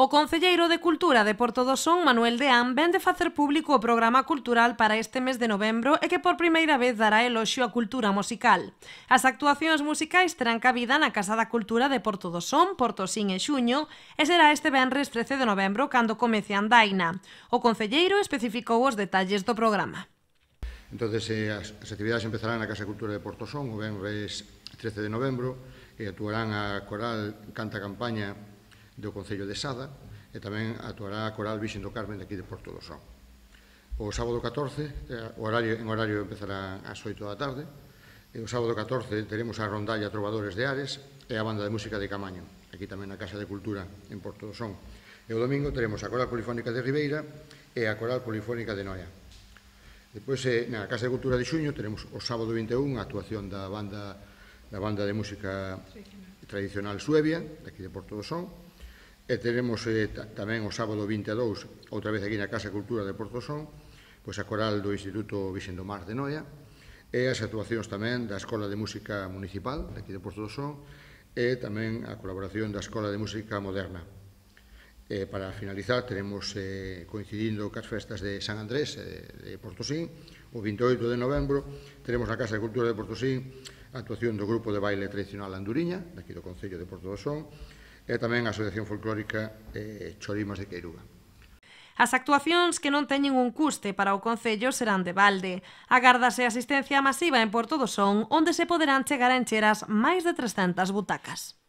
O Concelleiro de Cultura de Porto do Son, Manuel Deán, vende facer público o programa cultural para este mes de novembro e que por primeira vez dará eloxio á cultura musical. As actuacións musicais terán cabida na Casa da Cultura de Porto do Son, Porto Sin en xuño, e será este venres 13 de novembro cando comece a andaina. O Concelleiro especificou os detalles do programa. Entón, as, actividades empezarán na Casa da Cultura de Porto Son o venres 13 de novembro e actuarán a coral Canta Campaña do Concello de Sada e tamén actuará a Coral Vixen do Carmen de aquí de Porto do Son. O sábado 14, eh, o horario, en horario empezará ás 8 da tarde, e o sábado 14 teremos a rondalla Trovadores de Ares e a banda de música de Camaño, aquí tamén na Casa de Cultura en Porto do Son. E o domingo teremos a Coral Polifónica de Ribeira e a Coral Polifónica de Noia. Depois, eh, na Casa de Cultura de Xuño, teremos o sábado 21 a actuación da banda da banda de música tradicional, tradicional suevia, de aquí de Porto do Son, E teremos eh, tamén o sábado 22, outra vez aquí na Casa Cultura de Porto Son, pois a coral do Instituto Vixendo Mar de Noia, e as actuacións tamén da Escola de Música Municipal, de aquí de Porto do Son, e tamén a colaboración da Escola de Música Moderna. E para finalizar, teremos eh, coincidindo cas festas de San Andrés eh, e de Portosín, o 28 de novembro, teremos na Casa de Cultura de Portosín a actuación do grupo de baile tradicional Anduriña, daqui do Concello de Porto do Son, e tamén a Asociación Folclórica eh, Chorimas de Queiruga. As actuacións que non teñen un custe para o Concello serán de balde. Agárdase asistencia masiva en Porto do Son, onde se poderán chegar a encheras máis de 300 butacas.